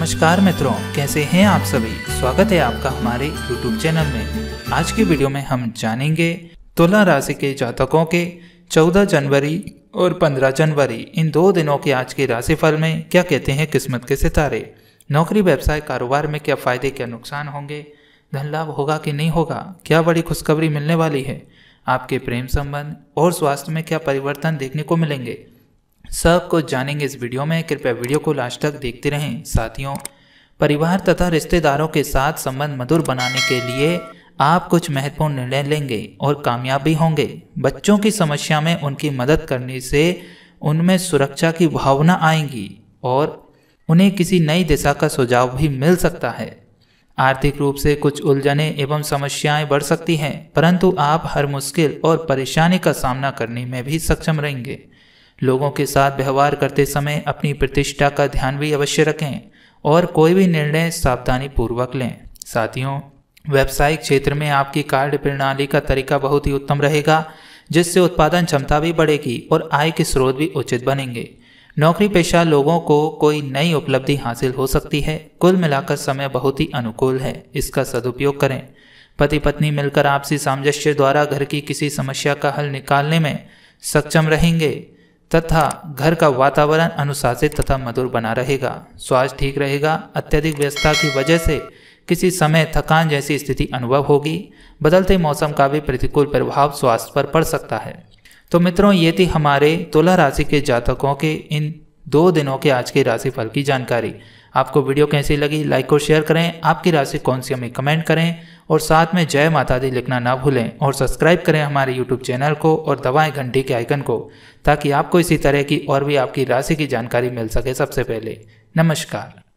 नमस्कार मित्रों कैसे हैं आप सभी स्वागत है आपका हमारे YouTube चैनल में आज की वीडियो में हम जानेंगे तुला राशि के जातकों के 14 जनवरी और 15 जनवरी इन दो दिनों के आज के राशिफल में क्या कहते हैं किस्मत के सितारे नौकरी व्यवसाय कारोबार में क्या फायदे क्या नुकसान होंगे धन लाभ होगा कि नहीं होगा क्या बड़ी खुशखबरी मिलने वाली है आपके प्रेम संबंध और स्वास्थ्य में क्या परिवर्तन देखने को मिलेंगे सब कुछ जानेंगे इस वीडियो में कृपया वीडियो को लास्ट तक देखते रहें साथियों परिवार तथा रिश्तेदारों के साथ संबंध मधुर बनाने के लिए आप कुछ महत्वपूर्ण निर्णय लेंगे और कामयाब भी होंगे बच्चों की समस्या में उनकी मदद करने से उनमें सुरक्षा की भावना आएंगी और उन्हें किसी नई दिशा का सुझाव भी मिल सकता है आर्थिक रूप से कुछ उलझने एवं समस्याएं बढ़ सकती हैं परंतु आप हर मुश्किल और परेशानी का सामना करने में भी सक्षम रहेंगे लोगों के साथ व्यवहार करते समय अपनी प्रतिष्ठा का ध्यान भी अवश्य रखें और कोई भी निर्णय सावधानी पूर्वक लें साथियों व्यावसायिक क्षेत्र में आपकी कार्य प्रणाली का तरीका बहुत ही उत्तम रहेगा जिससे उत्पादन क्षमता भी बढ़ेगी और आय के स्रोत भी उचित बनेंगे नौकरी पेशा लोगों को कोई नई उपलब्धि हासिल हो सकती है कुल मिलाकर समय बहुत ही अनुकूल है इसका सदुपयोग करें पति पत्नी मिलकर आपसी सामंजस्य द्वारा घर की किसी समस्या का हल निकालने में सक्षम रहेंगे तथा घर का वातावरण अनुशासित तथा मधुर बना रहेगा स्वास्थ्य ठीक रहेगा अत्यधिक व्यस्तता की वजह से किसी समय थकान जैसी स्थिति अनुभव होगी बदलते मौसम का भी प्रतिकूल प्रभाव स्वास्थ्य पर पड़ सकता है तो मित्रों ये थी हमारे तुला राशि के जातकों के इन दो दिनों के आज के राशिफल की जानकारी आपको वीडियो कैसी लगी लाइक और शेयर करें आपकी राशि कौन सी हमें कमेंट करें और साथ में जय माता दी लिखना ना भूलें और सब्सक्राइब करें हमारे यूट्यूब चैनल को और दबाएं घंटी के आइकन को ताकि आपको इसी तरह की और भी आपकी राशि की जानकारी मिल सके सबसे पहले नमस्कार